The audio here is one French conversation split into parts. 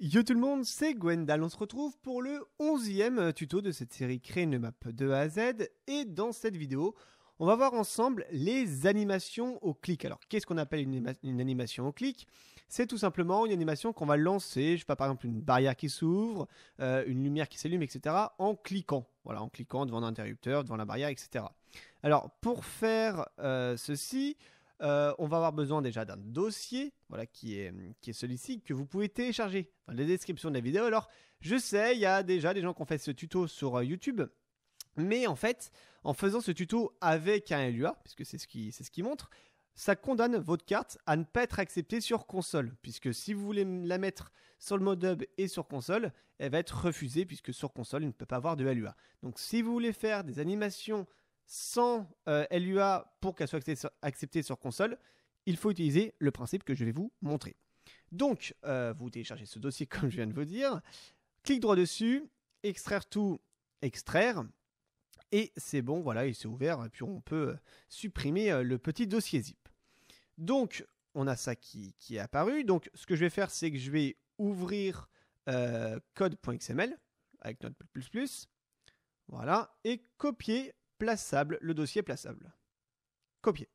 Yo tout le monde, c'est Gwendal, on se retrouve pour le 11e euh, tuto de cette série Créer une map de A à Z et dans cette vidéo, on va voir ensemble les animations au clic. Alors qu'est-ce qu'on appelle une, animation au clic C'est tout simplement une animation qu'on va lancer, je sais pas par exemple une barrière qui s'ouvre, euh, une lumière qui s'allume, etc. en cliquant. Voilà, en cliquant devant un interrupteur, devant la barrière, etc. Alors pour faire euh, ceci, euh, on va avoir besoin déjà d'un dossier, voilà, qui est, celui-ci, que vous pouvez télécharger dans la description de la vidéo. Alors, je sais, il y a déjà des gens qui ont fait ce tuto sur euh, YouTube, mais en fait, en faisant ce tuto avec un LUA, puisque c'est ce qui, c'est qui montre, ça condamne votre carte à ne pas être acceptée sur console, puisque si vous voulez la mettre sur le mode hub et sur console, elle va être refusée, puisque sur console, il ne peut pas avoir de LUA. Donc si vous voulez faire des animations sans euh, LUA pour qu'elle soit acceptée sur, console, il faut utiliser le principe que je vais vous montrer. Donc, euh, vous téléchargez ce dossier comme je viens de vous dire, clique droit dessus, extraire tout, extraire, et c'est bon, voilà, il s'est ouvert, et puis on peut euh, supprimer le petit dossier zip. Donc, on a ça qui, est apparu. Donc, ce que je vais faire, c'est que je vais ouvrir code.xml avec notre plus plus. Voilà, et copier plaçable, le dossier plaçable. Copier.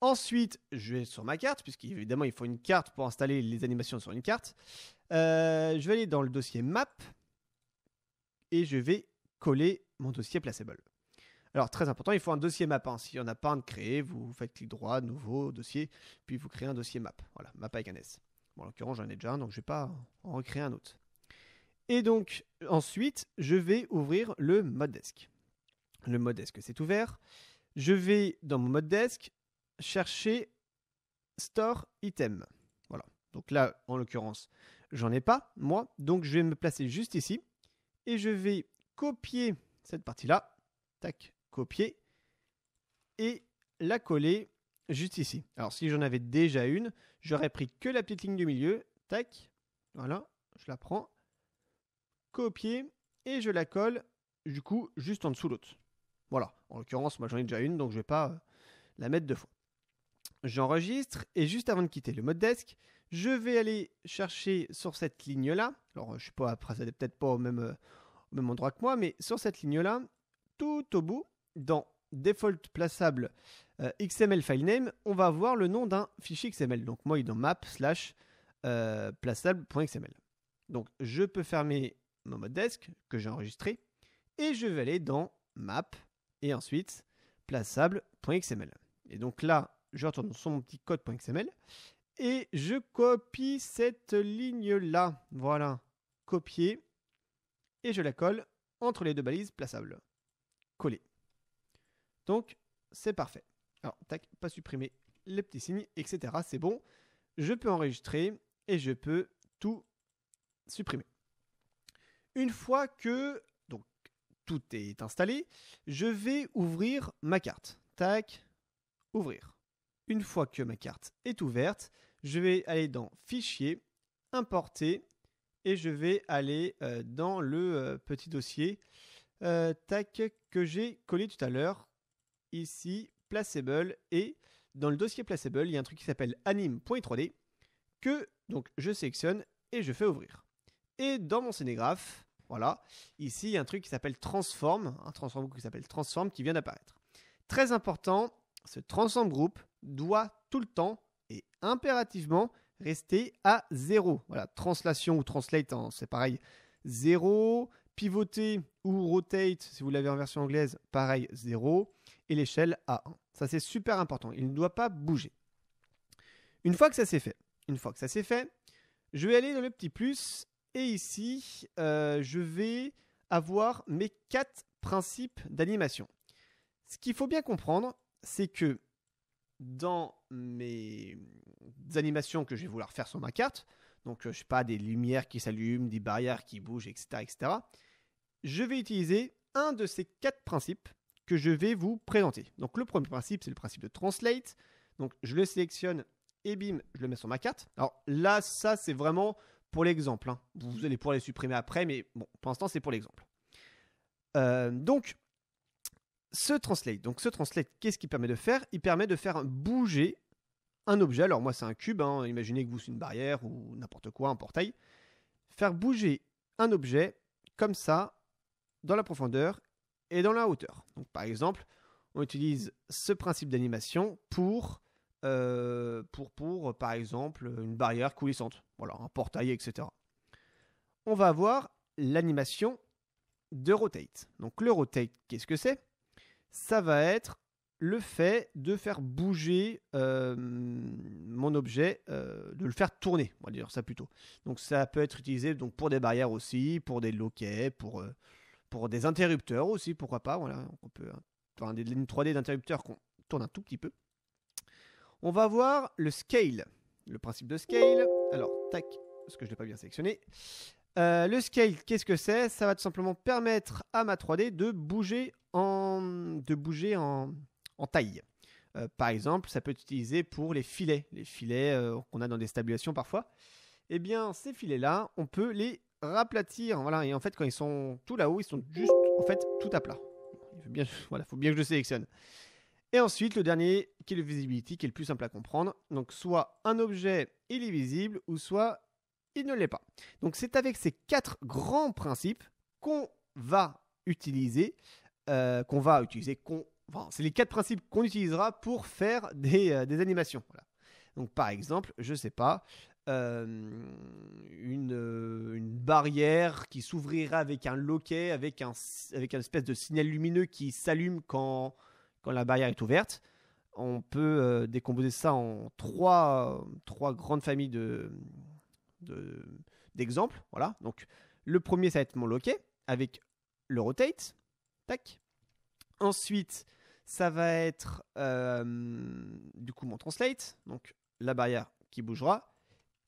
Ensuite, je vais sur ma carte, puisqu'évidemment, il faut une carte pour installer les animations sur une carte. Euh, je vais aller dans le dossier map et je vais coller mon dossier placeable. Alors, très important, il faut un dossier map. Hein. S'il n'y en a pas un de créé, vous faites clic droit, nouveau, dossier, puis vous créez un dossier map. Voilà, map avec un Bon, en l'occurrence, j'en ai déjà un, donc je ne vais pas en recréer un autre. Et donc, ensuite, je vais ouvrir le mode desk. Le mode desk, c'est ouvert. Je vais dans mon mode desk chercher store item. Voilà. Donc là, en l'occurrence, j'en ai pas, moi. Donc je vais me placer juste ici. Et je vais copier cette partie-là. Tac, copier. Et la coller juste ici. Alors si j'en avais déjà une, j'aurais pris que la petite ligne du milieu. Tac. Voilà, je la prends. Copier. Et je la colle, du coup, juste en dessous l'autre. Voilà, en l'occurrence, moi j'en ai déjà une, donc je ne vais pas euh, la mettre deux fois. J'enregistre, et juste avant de quitter le mode desk, je vais aller chercher sur cette ligne-là, alors je ne suis pas, après ça peut-être pas au même, euh, même endroit que moi, mais sur cette ligne-là, tout au bout, dans default plaçable euh, XML file name, on va avoir le nom d'un fichier XML. Donc moi, il est dans map slash plaçable.xml. Donc je peux fermer mon mode desk que j'ai enregistré et je vais aller dans map et ensuite plaçable.xml. Et donc là, je retourne sur mon petit code.xml et je copie cette ligne-là. Voilà, copier et je la colle entre les deux balises plaçables. Coller. Donc, c'est parfait. Alors, tac, pas supprimer les petits signes, etc. C'est bon. Je peux enregistrer et je peux tout supprimer. Une fois que tout est installé, je vais ouvrir ma carte. Tac, ouvrir. Une fois que ma carte est ouverte, je vais aller dans Fichier, Importer, et je vais aller euh, dans le euh, petit dossier euh, tac que j'ai collé tout à l'heure. Ici, Placeable, et dans le dossier Placeable, il y a un truc qui s'appelle anime.3D que donc je sélectionne et je fais ouvrir. Et dans mon scénégraphe, voilà. Ici, il y a un truc qui s'appelle Transform, un Transform qui s'appelle Transform qui vient d'apparaître. Très important, ce Transform Group doit tout le temps et impérativement rester à 0. Voilà, translation ou translate, hein, c'est pareil, 0. Pivoter ou rotate, si vous l'avez en version anglaise, pareil, 0. Et l'échelle à 1. Ça, c'est super important. Il ne doit pas bouger. Une fois que ça c'est fait, une fois que ça c'est fait, je vais aller dans le petit plus et ici, euh, je vais avoir mes quatre principes d'animation. Ce qu'il faut bien comprendre, c'est que dans mes animations que je vais vouloir faire sur ma carte, donc euh, je sais pas, des lumières qui s'allument, des barrières qui bougent, etc., etc., je vais utiliser un de ces quatre principes que je vais vous présenter. Donc le premier principe, c'est le principe de translate. Donc je le sélectionne et bim, je le mets sur ma carte. Alors là, ça c'est vraiment pour l'exemple. Hein. Vous allez pouvoir les supprimer après, mais bon, pour l'instant, c'est pour l'exemple. Euh, donc, ce translate, donc ce translate, qu'est-ce qu'il permet de faire Il permet de faire bouger un objet. Alors moi, c'est un cube. Hein. Imaginez que vous c'est une barrière ou n'importe quoi, un portail. Faire bouger un objet comme ça dans la profondeur et dans la hauteur. Donc par exemple, on utilise ce principe d'animation pour euh, pour, pour, par exemple, une barrière coulissante, voilà, un portail, etc. On va avoir l'animation de rotate. Donc le rotate, qu'est-ce que c'est Ça va être le fait de faire bouger euh, mon objet, euh, de le faire tourner, on va dire ça plutôt. Donc ça peut être utilisé donc, pour des barrières aussi, pour des loquets, pour, pour des interrupteurs aussi, pourquoi pas. Voilà, on peut, avoir hein, des lignes 3D d'interrupteurs qu'on tourne un tout petit peu. On va voir le scale, le principe de scale. Alors, tac, parce que je ne l'ai pas bien sélectionné. Euh, le scale, qu'est-ce que c'est Ça va tout simplement permettre à ma 3D de bouger en, de bouger en, taille. Euh, par exemple, ça peut être utilisé pour les filets, les filets euh, qu'on a dans des stabilisations parfois. Eh bien, ces filets-là, on peut les raplatir. Voilà, et en fait, quand ils sont tout là-haut, ils sont juste en fait tout à plat. Il bien, voilà, faut bien que je le sélectionne. Et ensuite, le dernier qui est le visibility, qui est le plus simple à comprendre. Donc, soit un objet, il est visible, ou soit il ne l'est pas. Donc, c'est avec ces quatre grands principes qu'on va utiliser, euh, qu'on va utiliser, qu'on... c'est les quatre principes qu'on utilisera pour faire des, euh, animations. Donc, par exemple, je ne sais pas, euh, une, barrière qui s'ouvrira avec un loquet, avec un, avec une espèce de signal lumineux qui s'allume quand la barrière est ouverte. On peut euh, décomposer ça en trois, trois grandes familles de, d'exemples. voilà. Donc, le premier, ça va être mon loquet avec le rotate. Tac. Ensuite, ça va être euh, du coup mon translate, donc la barrière qui bougera.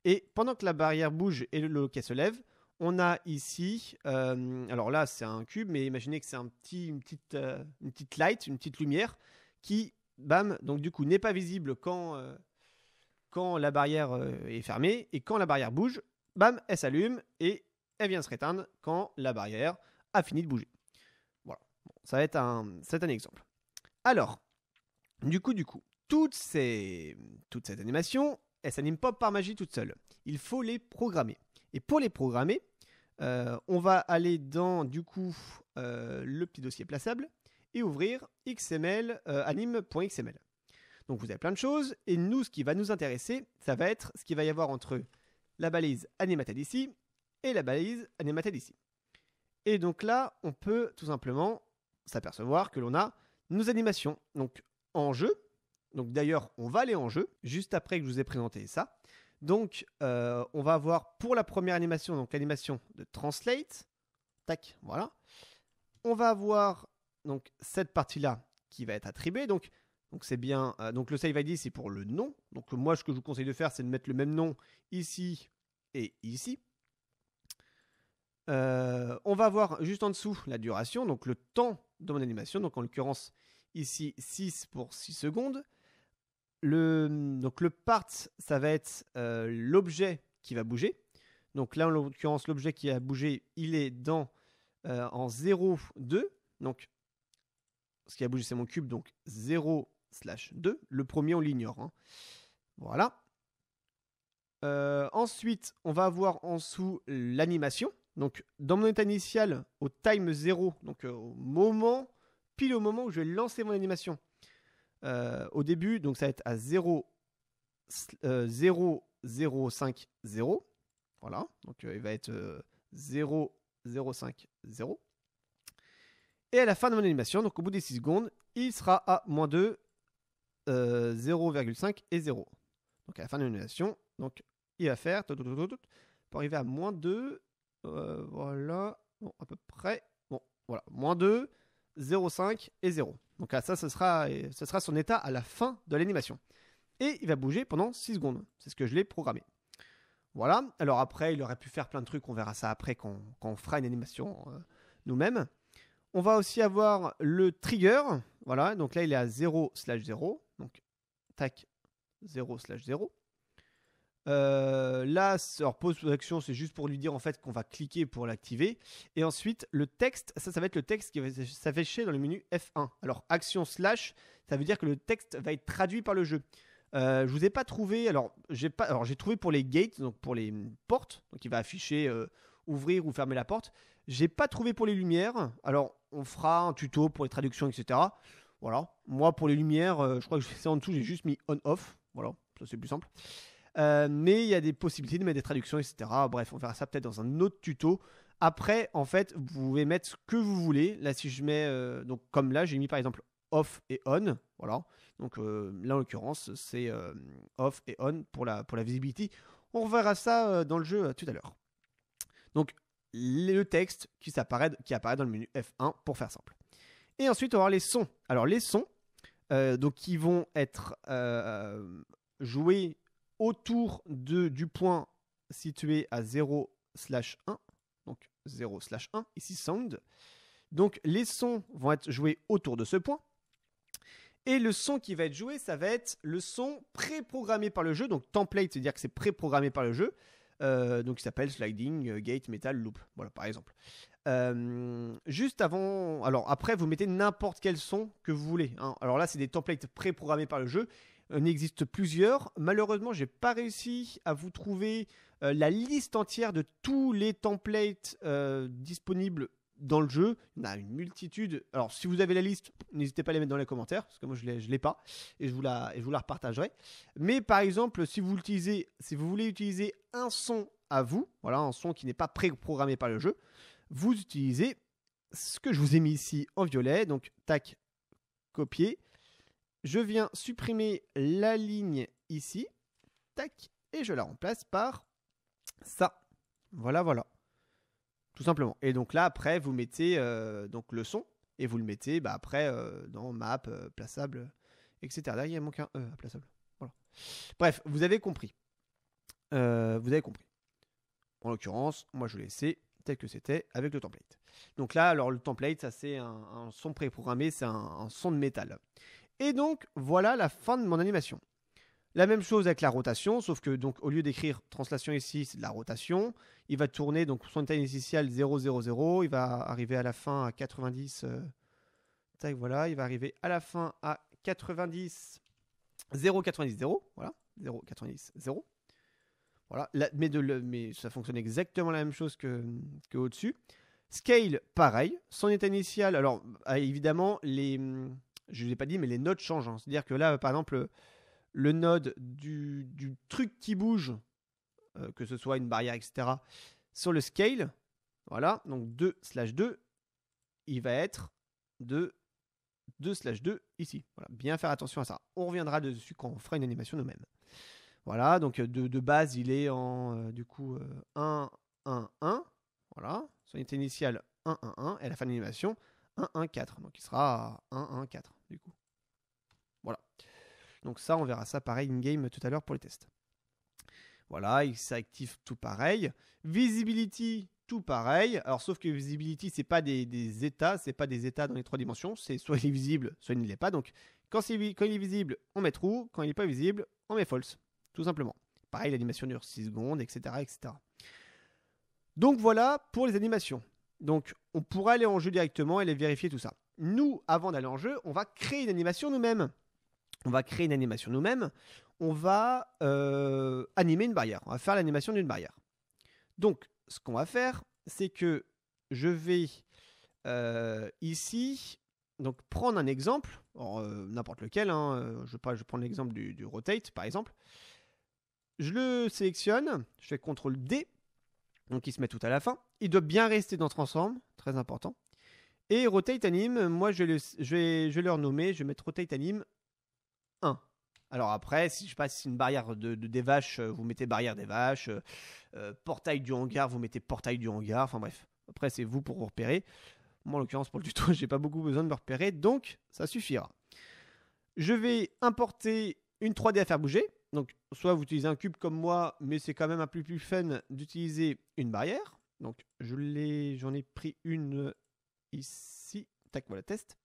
Et pendant que la barrière bouge et le loquet se lève, on a ici, euh, alors là c'est un cube, mais imaginez que c'est un petit, euh, une, petite, light, une petite lumière, qui, bam, donc du coup n'est pas visible quand, euh, quand la barrière est fermée, et quand la barrière bouge, bam, elle s'allume, et elle vient se réteindre quand la barrière a fini de bouger. Voilà, ça va être un, c'est un exemple. Alors, du coup, du coup, toutes ces, toute cette animation, elle s'anime pas par magie toute seule. Il faut les programmer. Et pour les programmer, euh, on va aller dans, du coup, euh, le petit dossier plaçable et ouvrir xml, euh, anime.xml. Donc vous avez plein de choses, et nous, ce qui va nous intéresser, ça va être ce qu'il va y avoir entre la balise animated ici et la balise animated ici. Et donc là, on peut tout simplement s'apercevoir que l'on a nos animations. Donc en jeu, donc d'ailleurs, on va aller en jeu, juste après que je vous ai présenté ça. Donc, euh, on va avoir pour la première animation, donc l'animation de Translate. Tac, voilà. On va avoir donc cette partie-là qui va être attribuée. Donc, c'est bien. Euh, le save ID c'est pour le nom. Donc moi, ce que je vous conseille de faire, c'est de mettre le même nom ici et ici. Euh, on va avoir juste en dessous la duration, donc le temps de mon animation. Donc en l'occurrence, ici 6 pour 6 secondes. Le, donc le part, ça va être euh, l'objet qui va bouger. Donc là, en l'occurrence, l'objet qui a bougé, il est dans euh, en 0, 2. Donc ce qui a bougé, c'est mon cube, donc 0 slash 2. Le premier, on l'ignore. Hein. Voilà. Euh, ensuite, on va avoir en dessous l'animation. Donc dans mon état initial, au time 0, donc au moment, pile au moment où je vais lancer mon animation, euh, au début, donc ça va être à 0, 0, 0, 5, 0. Voilà, donc euh, il va être 0, 0, 5, 0. Et à la fin de mon animation, donc au bout des 6 secondes, il sera à moins 2, 0,5 euh, et 0. Donc à la fin de l'animation, donc il va faire pour arriver à moins 2, voilà, bon, à peu près, voilà, 2, 0,5 et 0. Donc ah, ça, euh, ce sera, son état à la fin de l'animation. Et il va bouger pendant 6 secondes. C'est ce que je l'ai programmé. Voilà. Alors après, il aurait pu faire plein de trucs. On verra ça après quand, on fera une animation euh, nous-mêmes. On va aussi avoir le trigger. Voilà. Donc là, il est à 0 slash 0. Donc, tac, 0 0. Euh, là, alors pause action, c'est juste pour lui dire en fait qu'on va cliquer pour l'activer. Et ensuite, le texte, ça, ça va être le texte qui va s'afficher dans le menu F1. Alors, action slash, ça veut dire que le texte va être traduit par le jeu. Euh, je vous ai pas trouvé. Alors, j'ai pas. Alors, j'ai trouvé pour les gates, donc pour les portes, donc il va afficher euh, ouvrir ou fermer la porte. J'ai pas trouvé pour les lumières. Alors, on fera un tuto pour les traductions, etc. Voilà. Moi, pour les lumières, je crois que c'est en dessous, j'ai juste mis on/off. Voilà, ça c'est plus simple. Euh, mais il y a des possibilités de mettre des traductions, etc. Bref, on verra ça peut-être dans un autre tuto. Après, en fait, vous pouvez mettre ce que vous voulez. Là, si je mets, euh, donc comme là, j'ai mis par exemple off et on, voilà. Donc euh, là, en l'occurrence, c'est off et on pour la, pour la visibilité. On verra ça dans le jeu tout à l'heure. Donc, le texte qui, apparaît, qui apparaît dans le menu F1 pour faire simple. Et ensuite, on va avoir les sons. Alors, les sons, donc, qui vont être joués autour de, du point situé à 0 slash 1, donc 0 1, ici sound. Donc les sons vont être joués autour de ce point. Et le son qui va être joué, ça va être le son préprogrammé par le jeu. Donc template, c'est-à-dire que c'est préprogrammé par le jeu. Euh, donc il s'appelle sliding, euh, gate, metal, loop. Voilà, par exemple. Euh, juste avant, alors après, vous mettez n'importe quel son que vous voulez. Hein. Alors là, c'est des templates préprogrammés par le jeu il euh, existe plusieurs. Malheureusement, j'ai pas réussi à vous trouver euh, la liste entière de tous les templates euh, disponibles dans le jeu. Il y en a une multitude. Alors, si vous avez la liste, n'hésitez pas à les mettre dans les commentaires, parce que moi, je ne l'ai pas, et je, vous la, vous la repartagerai. Mais par exemple, si vous, si vous voulez utiliser un son à vous, voilà, un son qui n'est pas préprogrammé par le jeu, vous utilisez ce que je vous ai mis ici en violet, donc tac, copier, je viens supprimer la ligne ici. Tac. Et je la remplace par ça. Voilà, voilà. Tout simplement. Et donc là, après, vous mettez euh, donc le son. Et vous le mettez bah, après euh, dans map, euh, plaçable, etc. Là, il manque un E à hein, plaçable. Voilà. Bref, vous avez compris. vous avez compris. En l'occurrence, moi, je l'ai laissé tel que c'était avec le template. Donc là, alors le template, ça c'est un, son préprogrammé, c'est un son de métal. Et donc, voilà la fin de mon animation. La même chose avec la rotation, sauf que donc au lieu d'écrire translation ici, c'est la rotation. Il va tourner donc son état initial 0, 0, 0. Il va arriver à la fin à 90. Euh, tac, voilà, il va arriver à la fin à 90, 0, 90, 0. Voilà, 0, 90, 0. Voilà, mais, de, mais ça fonctionne exactement la même chose quau que au-dessus. Scale, pareil. Son état initial, alors ah, évidemment, les je ne ai pas dit, mais les nodes changent. Hein. C'est-à-dire que là, par exemple, le node du, truc qui bouge, euh, que ce soit une barrière, etc., sur le scale, voilà, donc 2 slash 2, il va être de 2 slash 2 ici. Voilà, bien faire attention à ça. On reviendra dessus quand on fera une animation nous-mêmes. Voilà, donc euh, de, base, il est en euh, du coup 1, 1, 1. Voilà, son unité initiale 1, 1, 1. Et la fin de l'animation, 1, 1, 4. Donc il sera 1, 1, 4 du coup. Voilà. Donc ça, on verra ça pareil in-game tout à l'heure pour les tests. Voilà, il s'active tout pareil. Visibility, tout pareil. Alors sauf que visibility, c'est pas des, des états, c'est pas des états dans les trois dimensions. C'est soit il est visible, soit il ne l'est pas. Donc quand, il est visible, on met true. Quand il n'est pas visible, on met false. Tout simplement. Pareil, l'animation dure 6 secondes, etc., etc. Donc voilà pour les animations. Donc on pourrait aller en jeu directement et les vérifier tout ça nous, avant d'aller en jeu, on va créer une animation nous-mêmes. On va créer une animation nous-mêmes. On va euh, animer une barrière. On va faire l'animation d'une barrière. Donc, ce qu'on va faire, c'est que je vais euh, ici donc prendre un exemple, euh, n'importe lequel. Hein, je, je prends l'exemple du, rotate par exemple. Je le sélectionne, je fais CTRL D, donc il se met tout à la fin. Il doit bien rester dans Transform. très important. Et Rotate Anime, moi je, vais, je le renommer, je vais mettre Rotate Anime 1. Alors après, si je passe une barrière de, des vaches, euh, vous mettez barrière des vaches, euh, euh, portail du hangar, vous mettez portail du hangar, enfin bref. Après, c'est vous pour vous repérer. Moi, en l'occurrence, pour le tuto, j'ai pas beaucoup besoin de me repérer, donc ça suffira. Je vais importer une 3D à faire bouger. Donc, soit vous utilisez un cube comme moi, mais c'est quand même un peu plus fun d'utiliser une barrière. Donc, je l'ai, j'en ai pris une ici. Tac, voilà, test.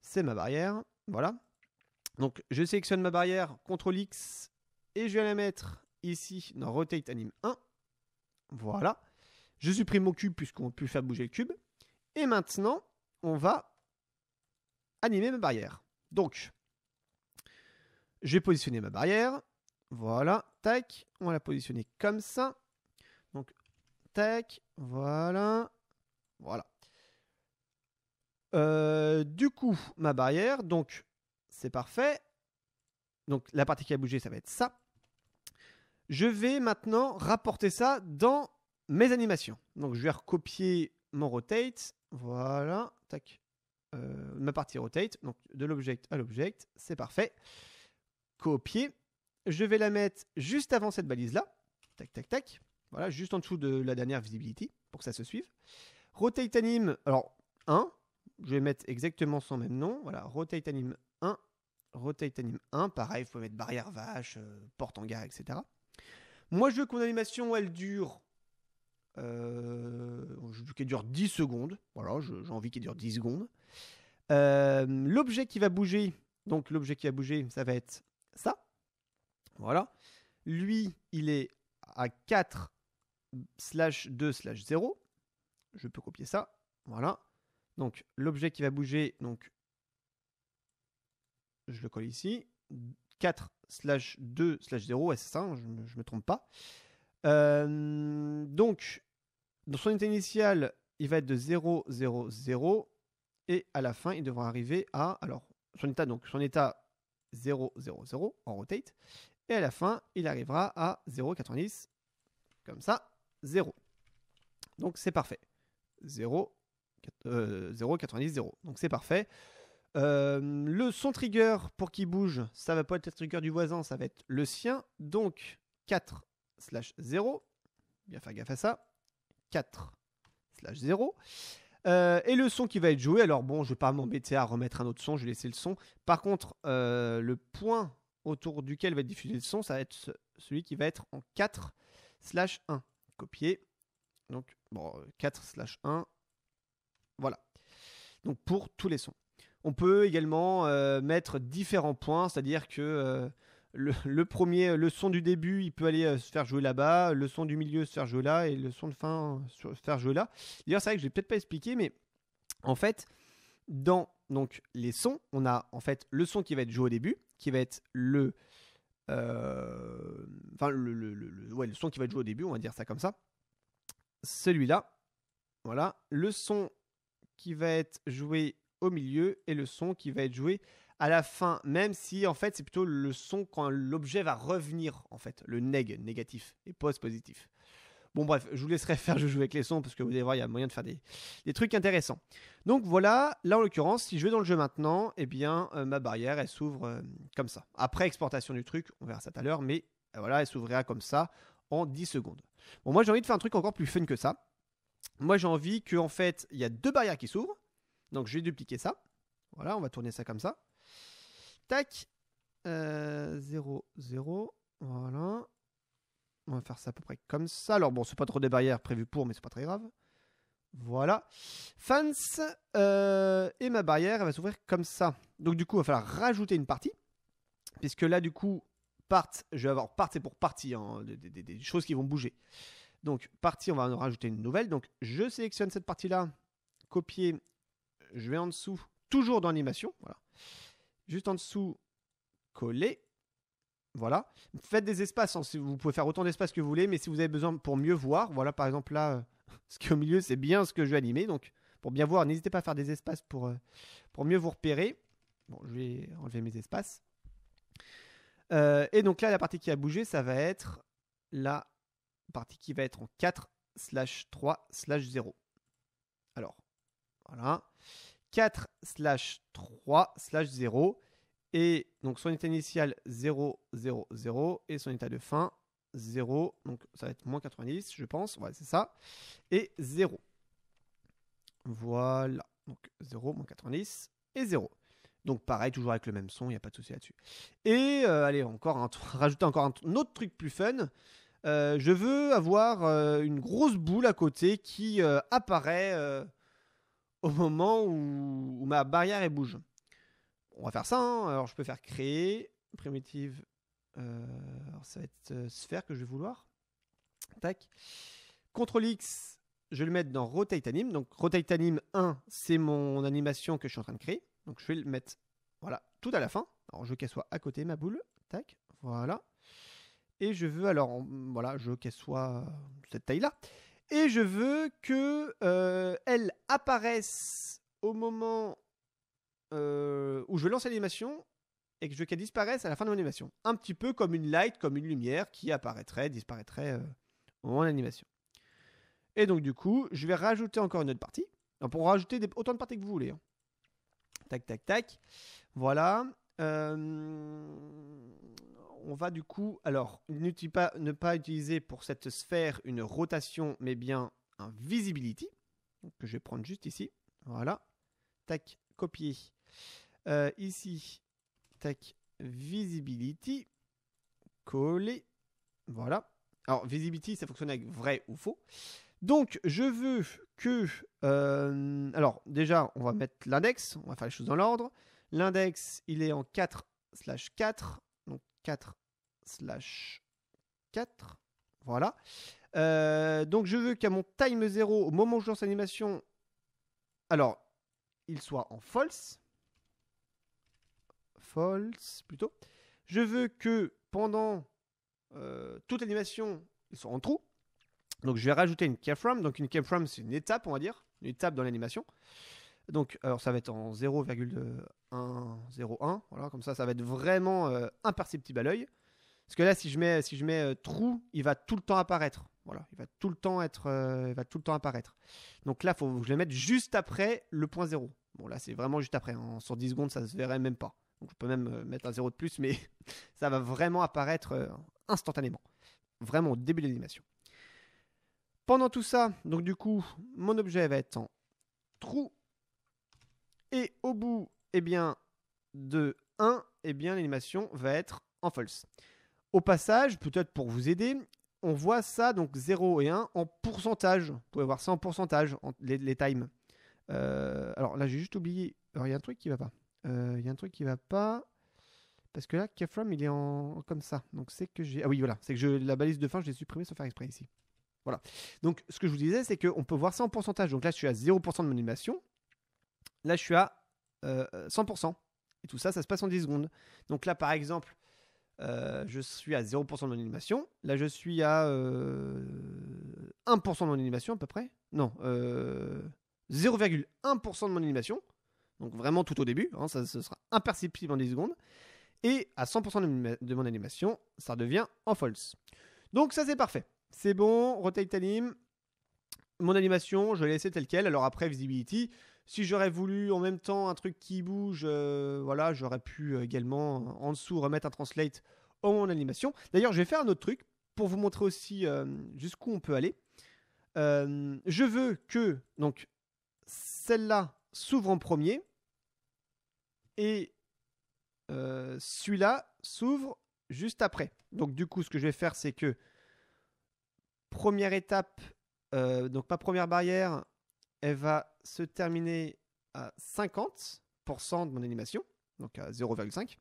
C'est ma barrière. Voilà. Donc, je sélectionne ma barrière, CTRL X, et je vais la mettre ici dans Rotate Anime 1. Voilà. Je supprime mon cube puisqu'on peut faire bouger le cube. Et maintenant, on va animer ma barrière. Donc, je vais positionner ma barrière. Voilà, tac. On va la positionner comme ça. Donc, tac, voilà, voilà. Euh, du coup, ma barrière, donc c'est parfait. Donc la partie qui a bougé, ça va être ça. Je vais maintenant rapporter ça dans mes animations. Donc je vais recopier mon rotate. Voilà, tac. Euh, ma partie rotate, donc de l'object à l'object, c'est parfait. Copier. Je vais la mettre juste avant cette balise-là. Tac, tac, tac. Voilà, juste en dessous de la dernière visibility, pour que ça se suive. Rotate anime, alors 1, je vais mettre exactement son même nom. Voilà, Rotate Anime 1. Rotate Anime 1, pareil, il faut mettre barrière vache, euh, porte en gare, etc. Moi, je veux que animation, elle dure. je veux qu'elle dure 10 secondes. Voilà, j'ai envie qu'elle dure 10 secondes. Euh, l'objet qui va bouger, donc l'objet qui va bouger, ça va être ça. Voilà. Lui, il est à 4 slash 2 slash 0. Je peux copier ça. Voilà. Donc l'objet qui va bouger, donc je le colle ici, 4 slash 2 slash 0, s c'est ça, hein, je ne me trompe pas. Euh, donc, dans son état initial, il va être de 0, 0, 0, et à la fin, il devra arriver à, alors, son état, donc son état 0, 0, 0 en rotate, et à la fin, il arrivera à 0, 90, comme ça, 0. Donc c'est parfait. 0, 0, 90, 0. Donc c'est parfait. Euh, le son trigger pour qu'il bouge, ça va pas être le trigger du voisin, ça va être le sien. Donc 4 slash 0. Bien faire gaffe à ça. 4 slash 0. Euh, et le son qui va être joué, alors bon, je ne vais pas m'embêter à remettre un autre son, je vais laisser le son. Par contre, euh, le point autour duquel va être diffusé le son, ça va être celui qui va être en 4 slash 1. Copier. Donc, bon, 4 slash 1, voilà. Donc pour tous les sons. On peut également euh, mettre différents points, c'est-à-dire que euh, le, premier, le son du début, il peut aller euh, se faire jouer là-bas, le son du milieu se faire jouer là, et le son de fin se faire jouer là. D'ailleurs, c'est vrai que je ne peut-être pas expliqué, mais en fait, dans donc, les sons, on a en fait le son qui va être joué au début, qui va être le... Enfin, le, le, ouais, le son qui va être joué au début, on va dire ça comme ça. Celui-là, voilà. Le son qui va être joué au milieu et le son qui va être joué à la fin, même si en fait c'est plutôt le son quand l'objet va revenir, en fait, le neg, négatif et post-positif. Bon bref, je vous laisserai faire, je joue avec les sons parce que vous allez voir, il y a moyen de faire des, trucs intéressants. Donc voilà, là en l'occurrence, si je vais dans le jeu maintenant, eh bien euh, ma barrière elle s'ouvre euh, comme ça. Après exportation du truc, on verra ça tout à l'heure, mais euh, voilà, elle s'ouvrira comme ça en 10 secondes. Bon moi j'ai envie de faire un truc encore plus fun que ça. Moi, j'ai envie que, en fait, il y a deux barrières qui s'ouvrent. Donc, je vais dupliquer ça. Voilà, on va tourner ça comme ça. Tac. 0, euh, 0. Voilà. On va faire ça à peu près comme ça. Alors, bon, c'est pas trop des barrières prévues pour, mais c'est pas très grave. Voilà. Fans. Euh, et ma barrière, elle va s'ouvrir comme ça. Donc, du coup, il va falloir rajouter une partie. Puisque là, du coup, part, je vais avoir part, c'est pour partie, hein, des, choses qui vont bouger. Donc, partie, on va en rajouter une nouvelle. Donc, je sélectionne cette partie-là, copier, je vais en dessous, toujours dans animation, voilà. Juste en dessous, coller. Voilà. Faites des espaces. Hein, vous pouvez faire autant d'espaces que vous voulez, mais si vous avez besoin pour mieux voir, voilà, par exemple, là, ce qui est au milieu, c'est bien ce que je vais animer. Donc, pour bien voir, n'hésitez pas à faire des espaces pour, euh, pour mieux vous repérer. Bon, je vais enlever mes espaces. Euh, et donc là, la partie qui a bougé, ça va être là partie qui va être en 4 slash 3 slash 0. Alors, voilà. 4 slash 3 slash 0. Et donc son état initial 0, 0, 0. Et son état de fin 0. Donc ça va être moins 90, je pense. Ouais, c'est ça. Et 0. Voilà. Donc 0, moins 90 et 0. Donc pareil, toujours avec le même son, il n'y a pas de souci là-dessus. Et euh, allez, encore un, rajouter encore un, un, autre truc plus fun. Euh, je veux avoir euh, une grosse boule à côté qui euh, apparaît au moment où, ma barrière est bouge. On va faire ça. Hein. Alors je peux faire créer primitive. ça va être sphère que je vais vouloir. Tac. Ctrl X. Je vais le mettre dans Rotate Anim. Donc Rotate Anim 1, c'est mon animation que je suis en train de créer. Donc je vais le mettre voilà tout à la fin. Alors je veux qu'elle soit à côté ma boule. Tac. Voilà et je veux alors mm, voilà, je veux qu'elle soit euh, cette taille-là et je veux que euh, elle apparaisse au moment euh, où je lance l'animation et que je veux qu'elle disparaisse à la fin de l'animation. un petit peu comme une light, comme une lumière qui apparaîtrait, disparaîtrait en au moment de l'animation. Et donc du coup, je vais rajouter encore une autre partie. pour rajouter autant de parties que vous voulez. Hein. Tac, tac, tac. Voilà. Euh on va du coup, alors, ne pas utiliser pour cette sphère une rotation, mais bien un visibility, que je vais prendre juste ici. Voilà. Tac, copier. Euh, ici, tac, visibility, coller. Voilà. Alors, visibility, ça fonctionne avec vrai ou faux. Donc, je veux que... Euh, alors, déjà, on va mettre l'index. On va faire les choses dans l'ordre. L'index, il est en 4 slash 4. 4 slash 4. Voilà. Euh, donc je veux qu'à mon time 0, au moment où je lance l'animation, alors, il soit en false. False plutôt. Je veux que pendant euh, toute animation il soit en trou. Donc je vais rajouter une keyframe. Donc une keyframe, c'est une étape, on va dire, une étape dans l'animation. Donc, alors ça va être en 0,101, voilà, comme ça, ça va être vraiment euh, imperceptible à l'œil. Parce que là, si je mets, si je mets euh, trou, il va tout le temps apparaître. Voilà, il va tout le temps être, euh, va tout le temps apparaître. Donc là, faut que je le mette juste après le point 0. Bon, là, c'est vraiment juste après. En, hein. sur 10 secondes, ça se verrait même pas. Donc je peux même mettre un 0 de plus, mais ça va vraiment apparaître instantanément. Vraiment au début de l'animation. Pendant tout ça, donc du coup, mon objet va être en trou et au bout eh bien, de 1, eh bien, l'animation va être en false. Au passage, peut-être pour vous aider, on voit ça, donc 0 et 1, en pourcentage. Vous pouvez voir ça en pourcentage, les, times. Euh, alors là, j'ai juste oublié. Alors, il y a un truc qui va pas. Euh, il y a un truc qui va pas. Parce que là, Kefram, il est en comme ça. Donc, c'est que j'ai. Ah oui, voilà. C'est que je, la balise de fin, je l'ai supprimée sans faire exprès ici. Voilà. Donc, ce que je vous disais, c'est qu'on peut voir ça en pourcentage. Donc là, je suis à 0% de mon animation. Là, je suis à 100%. Euh, Et tout ça, ça se passe en 10 secondes. Donc là, par exemple, euh, je suis à 0% de mon animation. Là, je suis à 1% euh, de mon animation à peu près. Non, 0,1% de mon animation. Donc vraiment tout au début. Hein, ça, ce sera imperceptible en 10 secondes. Et à 100% de mon animation, ça devient en false. Donc ça, c'est parfait. C'est bon, rotate anim. Mon animation, je l'ai laissé tel quel. Alors après, visibility, si j'aurais voulu en même temps un truc qui bouge, euh, voilà, j'aurais pu euh, également en dessous remettre un translate en animation. D'ailleurs, je vais faire un autre truc pour vous montrer aussi euh, jusqu'où on peut aller. je veux que donc celle-là s'ouvre en premier et celui-là s'ouvre juste après. Donc du coup, ce que je vais faire, c'est que première étape, donc ma première barrière, elle va se terminer à 50% de mon animation, donc à 0,5.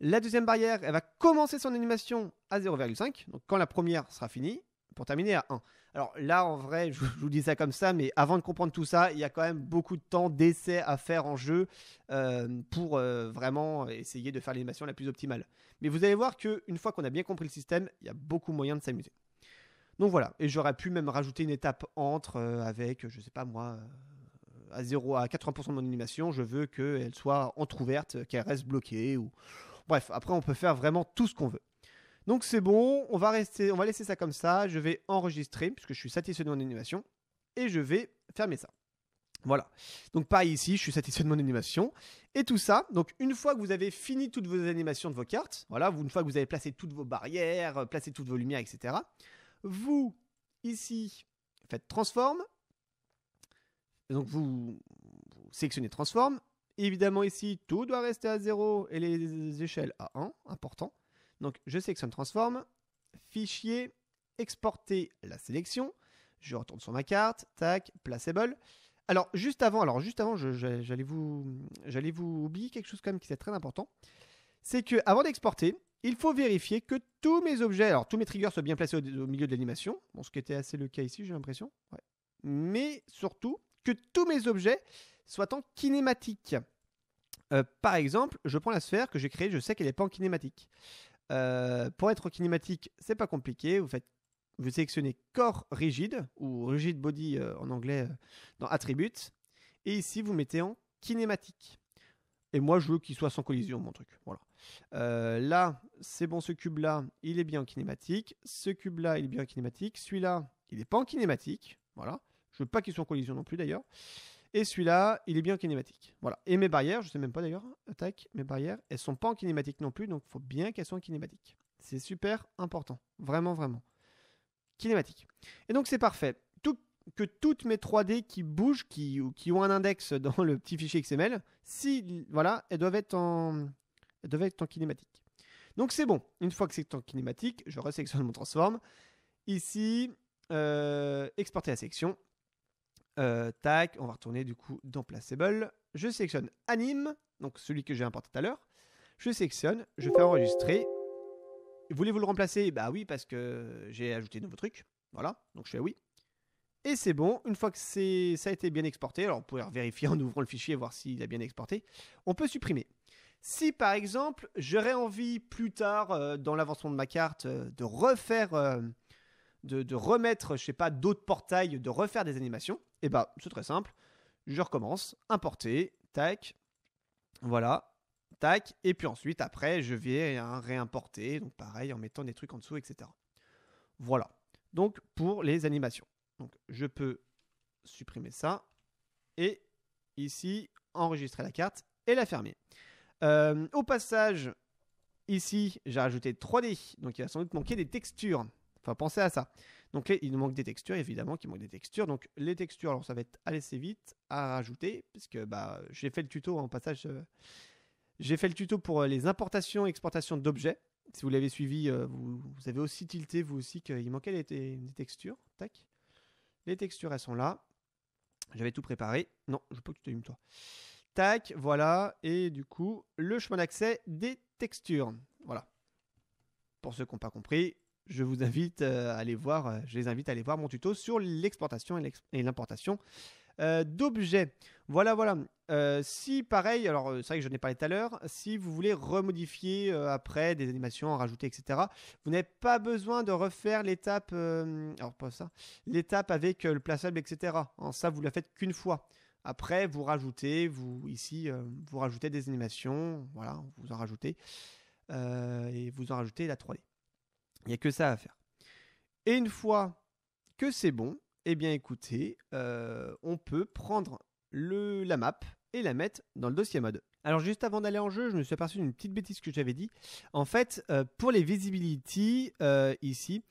La deuxième barrière, elle va commencer son animation à 0,5, donc quand la première sera finie, pour terminer à 1. Alors là, en vrai, je vous dis ça comme ça, mais avant de comprendre tout ça, il y a quand même beaucoup de temps d'essai à faire en jeu euh, pour euh, vraiment essayer de faire l'animation la plus optimale. Mais vous allez voir qu'une fois qu'on a bien compris le système, il y a beaucoup moyen de s'amuser. Donc voilà, et j'aurais pu même rajouter une étape entre euh, avec, je sais pas moi, euh, à 0 à 80% de mon animation, je veux qu'elle soit entr'ouverte, qu'elle reste bloquée ou bref. Après, on peut faire vraiment tout ce qu'on veut. Donc c'est bon, on va rester, on va laisser ça comme ça. Je vais enregistrer puisque je suis satisfait de mon animation et je vais fermer ça. Voilà. Donc pareil ici, je suis satisfait de mon animation. Et tout ça, donc une fois que vous avez fini toutes vos animations de vos cartes, voilà, une fois que vous avez placé toutes vos barrières, euh, placé toutes vos lumières, etc., vous, ici, faites transform. Donc vous, sélectionnez transform. Évidemment, ici, tout doit rester à 0 et les échelles à 1, important. Donc je sélectionne transform, fichier, exporter la sélection. Je retourne sur ma carte, tac, placeable. Alors juste avant, alors juste avant, j'allais vous, j'allais vous oublier quelque chose quand qui est très important. C'est que avant d'exporter, il faut vérifier que tous mes objets, alors tous mes triggers soient bien placés au, milieu de l'animation, bon, ce qui était assez le cas ici, j'ai l'impression, mais surtout que tous mes objets soient en kinématique. Euh, par exemple, je prends la sphère que j'ai créée, je sais qu'elle n'est pas en kinématique. Euh, pour être en kinématique, c'est pas compliqué. Vous faites, vous sélectionnez corps rigide ou rigid body euh, en anglais dans attributes, et ici vous mettez en kinématique. Et moi, je veux qu'il soit sans collision, mon truc. Voilà. Euh, là, c'est bon, ce cube-là, il est bien en kinématique. Ce cube-là, il est bien en kinématique. Celui-là, il n'est pas en kinématique. Voilà. Je veux pas qu'il soit en collision non plus, d'ailleurs. Et celui-là, il est bien en kinématique. Voilà. Et mes barrières, je sais même pas d'ailleurs, attaque mes barrières, elles sont pas en kinématique non plus, donc il faut bien qu'elles soient en kinématique. C'est super important. Vraiment, vraiment. Kinématique. Et donc, c'est parfait que toutes mes 3D qui bougent, qui, qui ont un index dans le petit fichier XML, si, voilà, elles doivent être en, doivent être en kinématique. Donc c'est bon. Une fois que c'est en kinématique, je resélectionne mon transform. Ici, euh, exporter la section. Euh, tac, on va retourner du coup dans Placeable. Je sélectionne anime, donc celui que j'ai importé tout à l'heure. Je sélectionne, je fais enregistrer. Voulez-vous le remplacer Bah oui, parce que j'ai ajouté de nouveaux trucs. Voilà, donc je fais oui. Et c'est bon, une fois que ça a été bien exporté, alors on pourrait vérifier en ouvrant le fichier, et voir s'il a bien exporté, on peut supprimer. Si par exemple, j'aurais envie plus tard euh, dans l'avancement de ma carte euh, de refaire, euh, de, remettre, je sais pas, d'autres portails, de refaire des animations, et eh bien, c'est très simple, je recommence, importer, tac, voilà, tac, et puis ensuite après je vais réimporter, donc pareil en mettant des trucs en dessous, etc. Voilà, donc pour les animations. Donc je peux supprimer ça et ici enregistrer la carte et la fermer. Euh, au passage, ici j'ai rajouté 3D, donc il va sans doute manquer des textures. Enfin, pensez à ça. Donc il nous manque des textures, évidemment, qu'il manque des textures. Donc les textures, alors ça va être à vite, à rajouter, puisque bah, j'ai fait le tuto en hein, passage. Euh, j'ai fait le tuto pour euh, les importations et exportations d'objets. Si vous l'avez suivi, vous, avez aussi tilté, vous aussi, qu'il manquait des, des, textures. Tac. Les textures, elles sont là. J'avais tout préparé. Non, je peux que tu t'allumes, toi. Tac, voilà. Et du coup, le chemin d'accès des textures. Voilà. Pour ceux qui n'ont pas compris, je vous invite euh, à aller voir, euh, je les invite à aller voir mon tuto sur l'exportation et l'importation euh, d'objets. Voilà, voilà. Euh, si pareil, alors euh, c'est vrai que je n'ai parlé tout à l'heure, si vous voulez remodifier après des animations, en rajouter, etc., vous n'avez pas besoin de refaire l'étape, alors pas ça, l'étape avec le plaçable, etc. en hein, ça, vous la faites qu'une fois. Après, vous rajoutez, vous ici, vous rajoutez des animations, voilà, vous en rajoutez et vous en rajoutez la 3D. Il n'y a que ça à faire. Et une fois que c'est bon, eh bien écoutez, euh, on peut prendre le, la map et la mettre dans le dossier mode. Alors juste avant d'aller en jeu, je me suis aperçu d'une petite bêtise que j'avais dit. En fait, euh, pour les visibility euh, ici,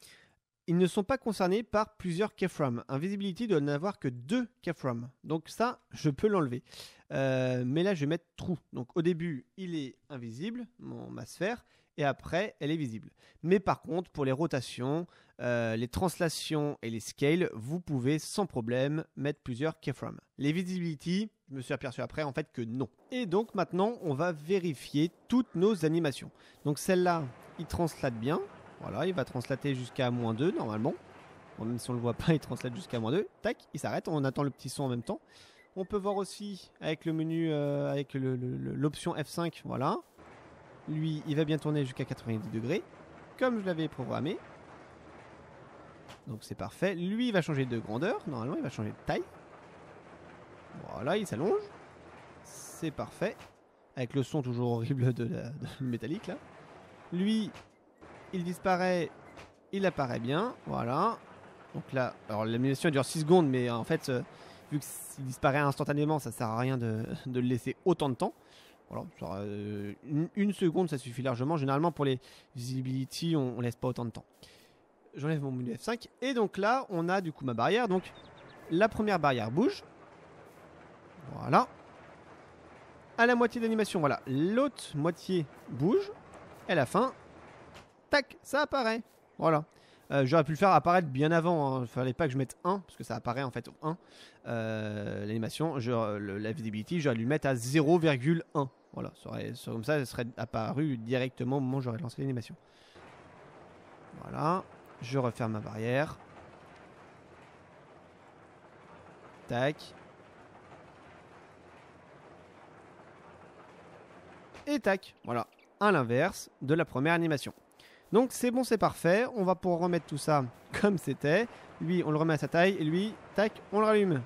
ils ne sont pas concernés par plusieurs keyframes. Un visibility doit n'avoir que deux keyframes. Donc ça, je peux l'enlever. mais là, je vais mettre trou. Donc au début, il est invisible, mon, ma sphère et après, elle est visible. Mais par contre, pour les rotations, euh, les translations et les scales, vous pouvez sans problème mettre plusieurs keyframes. Les visibility, je me suis aperçu après en fait que non. Et donc maintenant, on va vérifier toutes nos animations. Donc celle-là, il translate bien. Voilà, il va translater jusqu'à moins 2 normalement. même si on ne le voit pas, il translate jusqu'à moins 2. Tac, il s'arrête, on attend le petit son en même temps. On peut voir aussi avec le menu, euh, avec l'option F5, voilà, lui, il va bien tourner jusqu'à 90 degrés, comme je l'avais programmé. Donc c'est parfait. Lui, il va changer de grandeur. Normalement, il va changer de taille. Voilà, il s'allonge. C'est parfait. Avec le son toujours horrible de la, métallique, là. Lui, il disparaît. Il apparaît bien. Voilà. Donc là, alors l'animation dure 6 secondes, mais en fait, euh, vu qu'il disparaît instantanément, ça sert à rien de, de le laisser autant de temps. Voilà, euh, une, seconde, ça suffit largement. Généralement, pour les visibility, on, laisse pas autant de temps. J'enlève mon menu F5. Et donc là, on a du coup ma barrière. Donc, la première barrière bouge. Voilà. À la moitié d'animation, voilà. L'autre moitié bouge. Et à la fin, tac, ça apparaît. Voilà. Euh, j'aurais pu le faire apparaître bien avant. Hein. Il ne Fallait pas que je mette 1, parce que ça apparaît en fait au 1. Euh, l'animation, la visibility, j'aurais dû le mettre à 0,1. Voilà, ça comme ça, serait apparu directement au moment où j'aurais lancé l'animation. Voilà, je referme ma barrière. Tac. Et tac, voilà, à l'inverse de la première animation. Donc c'est bon, c'est parfait. On va pour remettre tout ça comme c'était. Lui, on le remet à sa taille. Et lui, tac, on le rallume.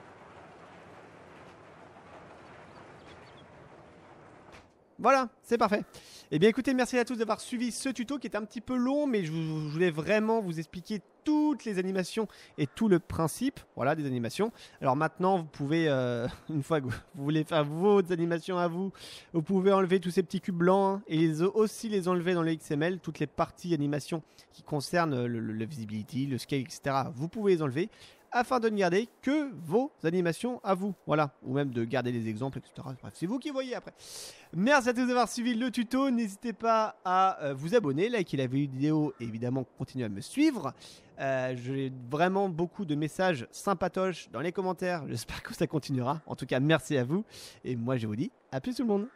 Voilà, c'est parfait. Eh bien écoutez, merci à tous d'avoir suivi ce tuto qui est un petit peu long, mais je, voulais vraiment vous expliquer toutes les animations et tout le principe voilà, des animations. Alors maintenant, vous pouvez, euh, une fois que vous voulez faire vos animations à vous, vous pouvez enlever tous ces petits cubes blancs hein, et aussi les enlever dans le XML, toutes les parties animations qui concernent le, la visibility, le scale, etc. Vous pouvez les enlever afin de ne garder que vos animations à vous. Voilà, ou même de garder les exemples, etc. Bref, c'est vous qui voyez après. Merci à tous d'avoir suivi le tuto. N'hésitez pas à euh, vous abonner, liker la vidéo et évidemment continuer à me suivre. Euh, j'ai vraiment beaucoup de messages sympatoches dans les commentaires. J'espère que ça continuera. En tout cas, merci à vous. Et moi, je vous dis à plus tout le monde.